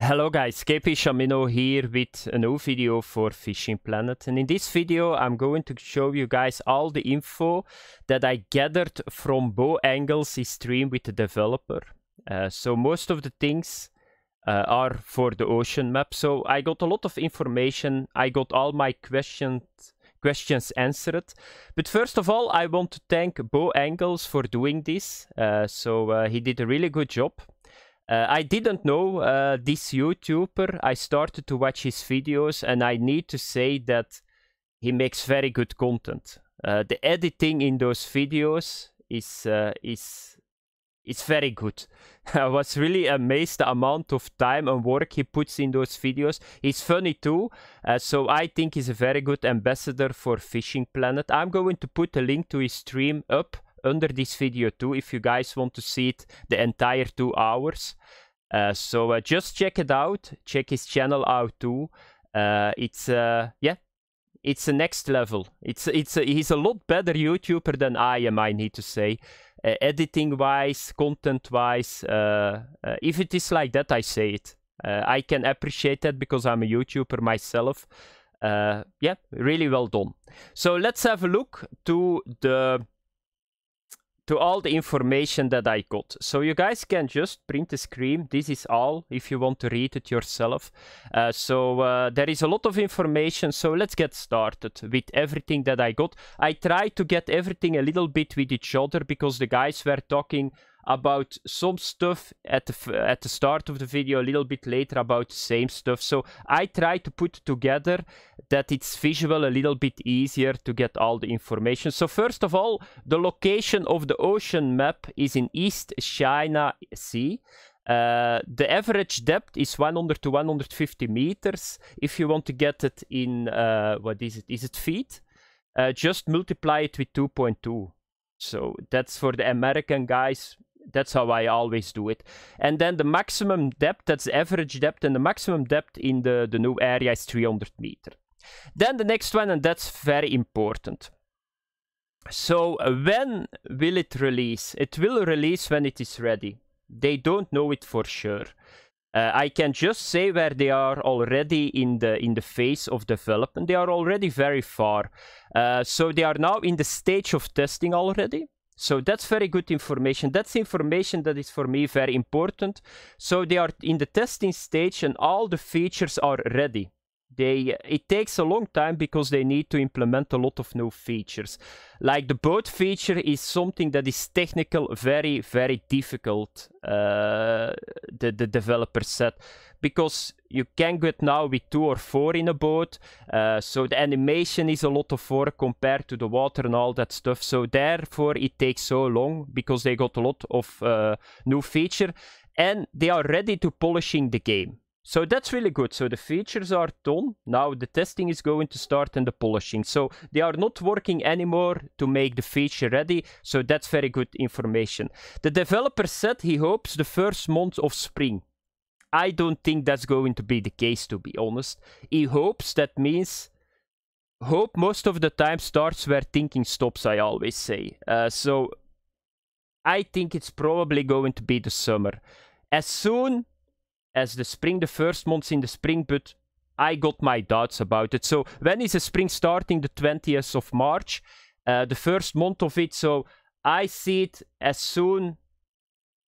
Hello guys, KP Shamino here with a new video for Fishing Planet and in this video I'm going to show you guys all the info that I gathered from Bo Angles' stream with the developer. Uh, so most of the things uh, are for the ocean map, so I got a lot of information, I got all my questions questions answered. But first of all, I want to thank Bo Angles for doing this. Uh, so uh, he did a really good job. Uh, I didn't know uh, this YouTuber. I started to watch his videos, and I need to say that he makes very good content. Uh, the editing in those videos is uh, is is very good. I was really amazed the amount of time and work he puts in those videos. He's funny too, uh, so I think he's a very good ambassador for Fishing Planet. I'm going to put a link to his stream up under this video too if you guys want to see it the entire two hours. Uh, so uh, just check it out. Check his channel out too. Uh, it's uh, yeah, it's the next level. It's it's a, uh, he's a lot better YouTuber than I am. I need to say, uh, editing wise, content wise. if it is like that, I say it. I can appreciate that because I'm a YouTuber myself. yeah, really well done. So let's have a look to the to all the information that I got. So you guys can just print the screen. This is all if you want to read it yourself. Uh, so uh, there is a lot of information. So let's get started with everything that I got. I tried to get everything a little bit with each other because the guys were talking about some stuff at the at the start of the video, a little bit later about the same stuff. So I try to put together that it's visual a little bit easier to get all the information. So first of all, the location of the ocean map is in East China Sea. Uh, the average depth is 100 to 150 meters. If you want to get it in, uh, what is it? Is it feet? Uh, just multiply it with 2.2. So that's for the American guys that's how I always do it. And then the maximum depth, that's the average depth, and the maximum depth in the, the new area is 300 meter. Then the next one, and that's very important. So uh, when will it release? It will release when it is ready. They don't know it for sure. Uh, I can just say where they are already in the in the phase of development. They are already very far. Uh, so they are now in the stage of testing already. So that's very good information. That's information that is for me very important. So they are in the testing stage and all the features are ready they it takes a long time because they need to implement a lot of new features like the boat feature is something that is technical very very difficult uh, the, the developer said because you can get now with two or four in a boat uh, so the animation is a lot of work compared to the water and all that stuff so therefore it takes so long because they got a lot of uh, new feature and they are ready to polishing the game so that's really good. So the features are done. Now the testing is going to start and the polishing. So they are not working anymore to make the feature ready. So that's very good information. The developer said he hopes the first month of spring. I don't think that's going to be the case, to be honest. He hopes that means hope most of the time starts where thinking stops, I always say. Uh, so I think it's probably going to be the summer. As soon as the spring, the first months in the spring, but I got my doubts about it. So when is the spring starting? The 20th of March, uh, the first month of it. So I see it as soon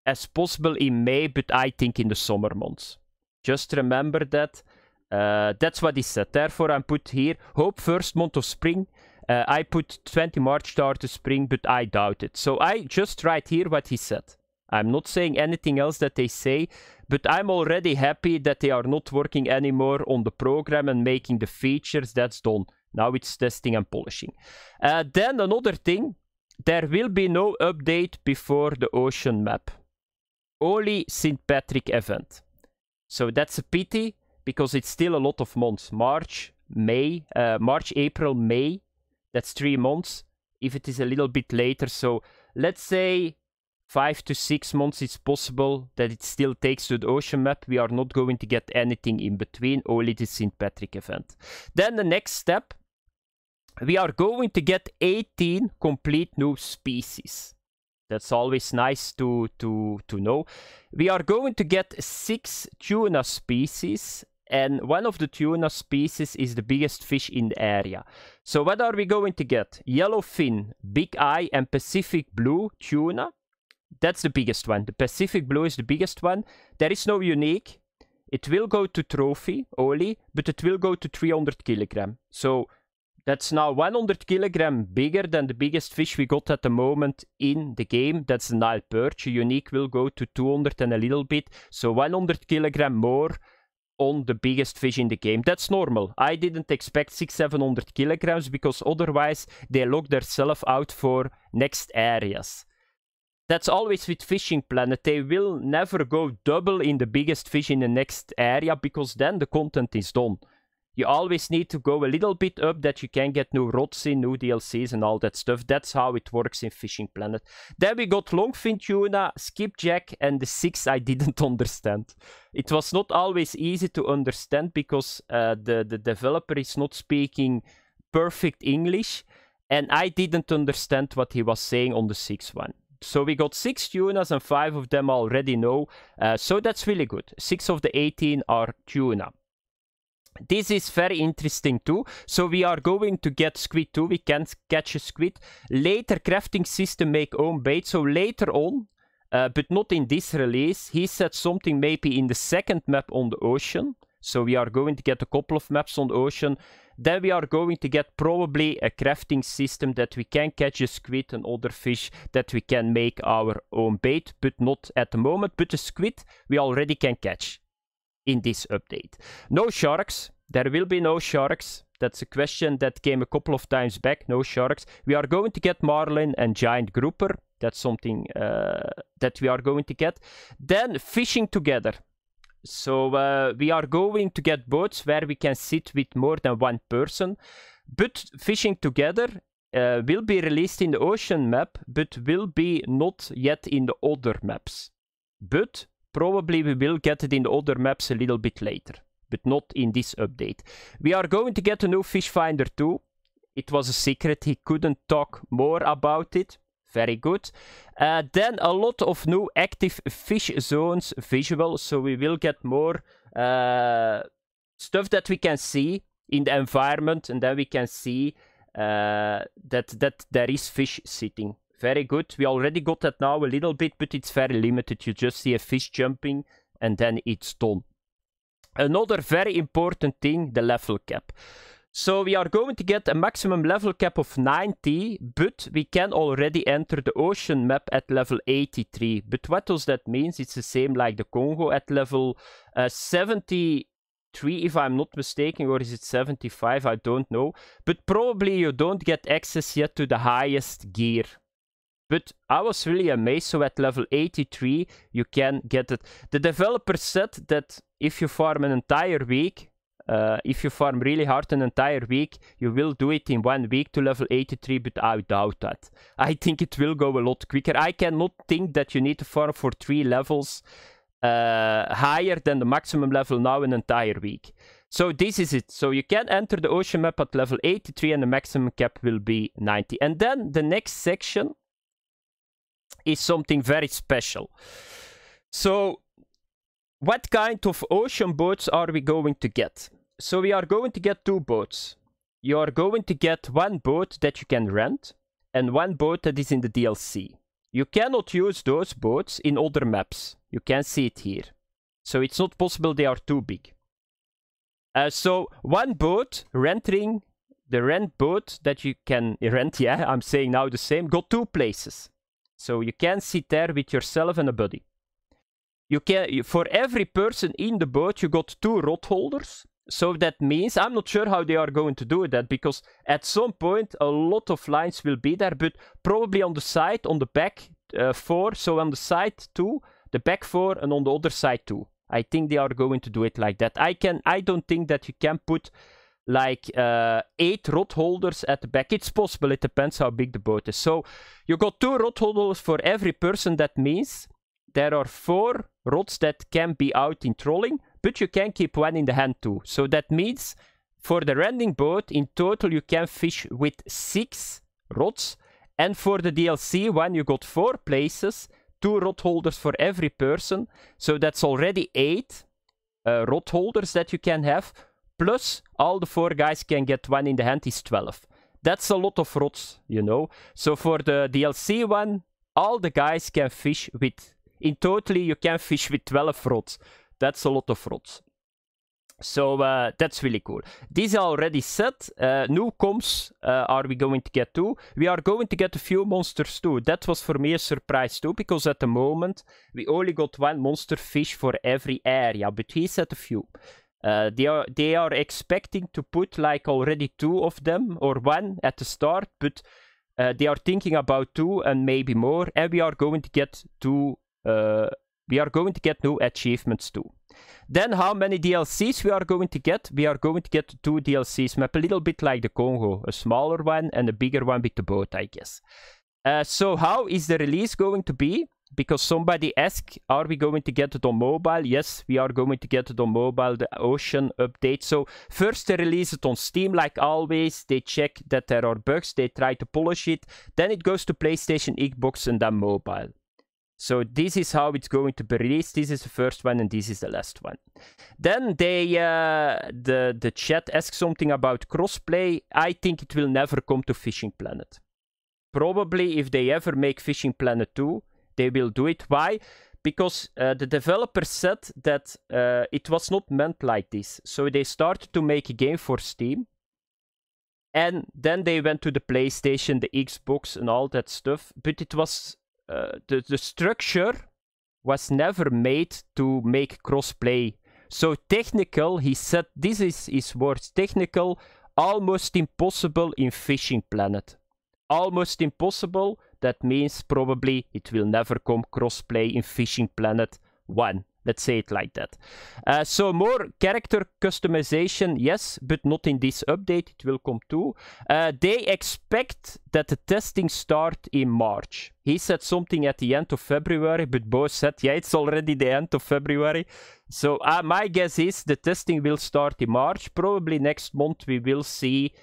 as possible in May, but I think in the summer months. Just remember that. Uh, that's what he said. Therefore, I put here hope first month of spring. Uh, I put 20 March start to spring, but I doubt it. So I just write here what he said. I'm not saying anything else that they say, but I'm already happy that they are not working anymore on the program and making the features. That's done. Now it's testing and polishing. Uh, then another thing, there will be no update before the ocean map. Only St. Patrick event. So that's a pity because it's still a lot of months. March, May, uh, March, April, May. That's three months. If it is a little bit later, so let's say five to six months, it's possible that it still takes to the ocean map. We are not going to get anything in between, only the St. Patrick event. Then the next step, we are going to get 18 complete new species. That's always nice to, to, to know. We are going to get six tuna species and one of the tuna species is the biggest fish in the area. So what are we going to get? Yellowfin, big eye and Pacific blue tuna. That's the biggest one. The Pacific Blue is the biggest one. There is no unique. It will go to trophy only, but it will go to 300 kilogram. So that's now 100 kilogram bigger than the biggest fish we got at the moment in the game. That's the Nile perch. A unique will go to 200 and a little bit. So 100 kilogram more on the biggest fish in the game. That's normal. I didn't expect 6 700 kilograms because otherwise they lock themselves out for next areas that's always with fishing planet they will never go double in the biggest fish in the next area because then the content is done you always need to go a little bit up that you can get new rods in new dlcs and all that stuff that's how it works in fishing planet then we got longfin tuna skipjack and the six i didn't understand it was not always easy to understand because uh, the the developer is not speaking perfect english and i didn't understand what he was saying on the sixth one so we got six tunas and five of them already know. Uh, so that's really good. Six of the 18 are tuna. This is very interesting too. So we are going to get squid too. We can catch a squid. Later crafting system make own bait. So later on, uh, but not in this release, he said something maybe in the second map on the ocean. So we are going to get a couple of maps on the ocean then we are going to get probably a crafting system that we can catch a squid and other fish that we can make our own bait, but not at the moment. But the squid we already can catch in this update. No sharks. There will be no sharks. That's a question that came a couple of times back. No sharks. We are going to get marlin and giant grouper. That's something uh, that we are going to get. Then fishing together. So uh, we are going to get boats where we can sit with more than one person. But fishing together uh, will be released in the ocean map, but will be not yet in the other maps. But probably we will get it in the other maps a little bit later, but not in this update. We are going to get a new fish finder too. It was a secret, he couldn't talk more about it. Very good. Uh, then a lot of new active fish zones visual. So we will get more uh, stuff that we can see in the environment. And then we can see uh, that, that there is fish sitting. Very good. We already got that now a little bit, but it's very limited. You just see a fish jumping and then it's done. Another very important thing, the level cap. So we are going to get a maximum level cap of 90, but we can already enter the ocean map at level 83. But what does that mean? It's the same like the Congo at level uh, if I'm not mistaken, or is it 75? I don't know. But probably you don't get access yet to the highest gear. But I was really amazed, so at level 83 you can get it. The developer said that if you farm an entire week, uh, if you farm really hard an entire week, you will do it in one week to level 83, but I doubt that. I think it will go a lot quicker. I cannot think that you need to farm for three levels uh, higher than the maximum level now an entire week. So this is it. So you can enter the ocean map at level 83 and the maximum cap will be 90. And then the next section is something very special. So what kind of ocean boats are we going to get? so we are going to get two boats. You are going to get one boat that you can rent and one boat that is in the DLC. You cannot use those boats in other maps. You can see it here. So it's not possible they are too big. Uh, so one boat renting the rent boat that you can rent, yeah, I'm saying now the same, go two places. So you can sit there with yourself and a buddy. You can for every person in the boat you got two rod holders so that means, I'm not sure how they are going to do that, because at some point a lot of lines will be there, but probably on the side, on the back uh, four, so on the side two, the back four, and on the other side two. I think they are going to do it like that. I can, I don't think that you can put like uh, eight rod holders at the back. It's possible, it depends how big the boat is. So you got two rod holders for every person. That means there are four rods that can be out in trolling but you can keep one in the hand too. So that means for the rending boat, in total you can fish with six rods. And for the DLC one, you got four places, two rod holders for every person. So that's already eight uh, rod holders that you can have. Plus, all the four guys can get one in the hand is 12. That's a lot of rods, you know. So for the DLC one, all the guys can fish with... In totally, you can fish with 12 rods. That's a lot of rods. So uh, that's really cool. These are already set. Uh, new comps uh, are we going to get too? We are going to get a few monsters too. That was for me a surprise too, because at the moment we only got one monster fish for every area, but he said a few. Uh, they are they are expecting to put like already two of them or one at the start, but uh, they are thinking about two and maybe more, and we are going to get two uh, we are going to get new achievements too. Then how many DLCs we are going to get? We are going to get two DLCs map, a little bit like the Congo. A smaller one and a bigger one with the boat, I guess. Uh, so how is the release going to be? Because somebody asked, are we going to get it on mobile? Yes, we are going to get it on mobile, the Ocean update. So first they release it on Steam, like always. They check that there are bugs, they try to polish it. Then it goes to PlayStation, Xbox, and then mobile. So this is how it's going to be released. This is the first one, and this is the last one. Then they, uh, the the chat asks something about crossplay. I think it will never come to Fishing Planet. Probably, if they ever make Fishing Planet 2, they will do it. Why? Because uh, the developers said that uh, it was not meant like this. So they started to make a game for Steam, and then they went to the PlayStation, the Xbox, and all that stuff. But it was uh, the, the structure was never made to make crossplay. So technical, he said, this is his words, technical, almost impossible in Fishing Planet. Almost impossible, that means probably it will never come crossplay in Fishing Planet 1. Let's say it like that. Uh, so more character customization, yes, but not in this update. It will come too. Uh, they expect that the testing start in March. He said something at the end of February, but Bo said, yeah, it's already the end of February. So uh, my guess is the testing will start in March. Probably next month we will see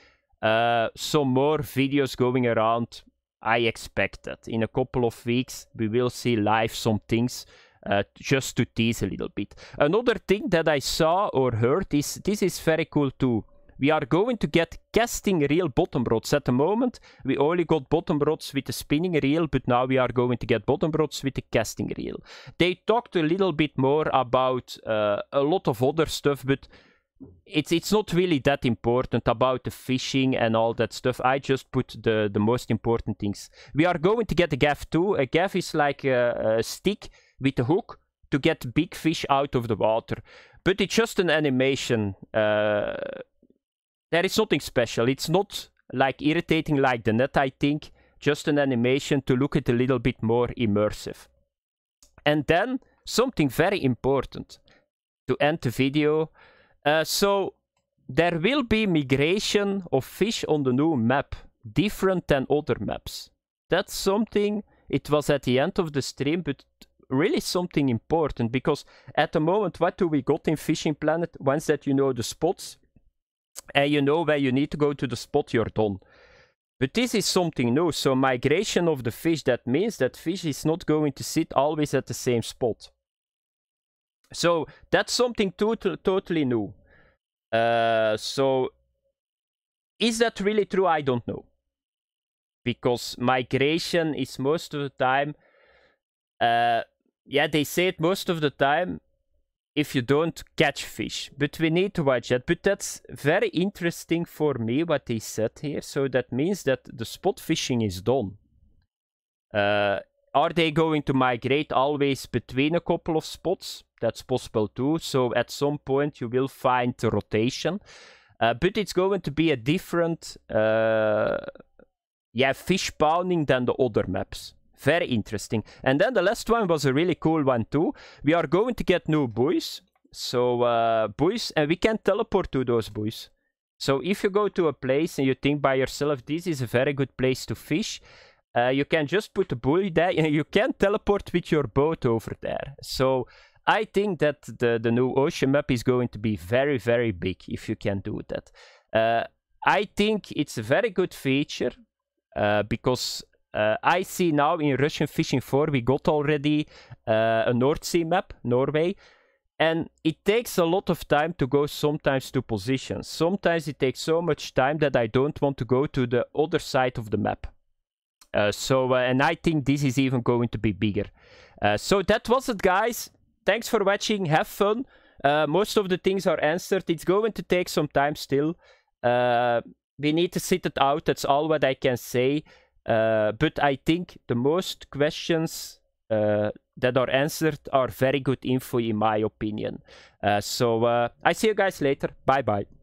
uh, some more videos going around. I expect that. In a couple of weeks, we will see live some things uh, just to tease a little bit. Another thing that I saw or heard is this is very cool too. We are going to get casting reel bottom rods. At the moment, we only got bottom rods with the spinning reel, but now we are going to get bottom rods with the casting reel. They talked a little bit more about uh, a lot of other stuff, but it's it's not really that important about the fishing and all that stuff. I just put the the most important things. We are going to get a gaff too. A gaff is like a, a stick with a hook to get big fish out of the water. But it's just an animation. Uh, there is nothing special. It's not like irritating like the net, I think. Just an animation to look it a little bit more immersive. And then something very important to end the video. Uh, so there will be migration of fish on the new map, different than other maps. That's something, it was at the end of the stream, but really something important because at the moment, what do we got in Fishing Planet? Once that you know the spots and you know where you need to go to the spot, you're done. But this is something new. So migration of the fish, that means that fish is not going to sit always at the same spot. So that's something to totally new. Uh, so is that really true? I don't know. Because migration is most of the time uh, yeah, they say it most of the time if you don't catch fish. But we need to watch that. But that's very interesting for me what they said here. So that means that the spot fishing is done. Uh, are they going to migrate always between a couple of spots? That's possible too. So at some point you will find the rotation. Uh, but it's going to be a different uh, yeah, fish pounding than the other maps. Very interesting. And then the last one was a really cool one too. We are going to get new buoys. So uh, buoys, and we can teleport to those buoys. So if you go to a place and you think by yourself, this is a very good place to fish, uh, you can just put a buoy there and you can teleport with your boat over there. So I think that the, the new ocean map is going to be very, very big if you can do that. Uh, I think it's a very good feature uh, because uh, I see now in Russian Fishing 4, we got already uh, a North Sea map, Norway. And it takes a lot of time to go sometimes to positions. Sometimes it takes so much time that I don't want to go to the other side of the map. Uh, so, uh, and I think this is even going to be bigger. Uh, so that was it, guys. Thanks for watching. Have fun. Uh, most of the things are answered. It's going to take some time still. we need to sit it out. That's all what I can say. Uh, but I think the most questions uh, that are answered are very good info, in my opinion. Uh, so uh, I see you guys later. Bye bye.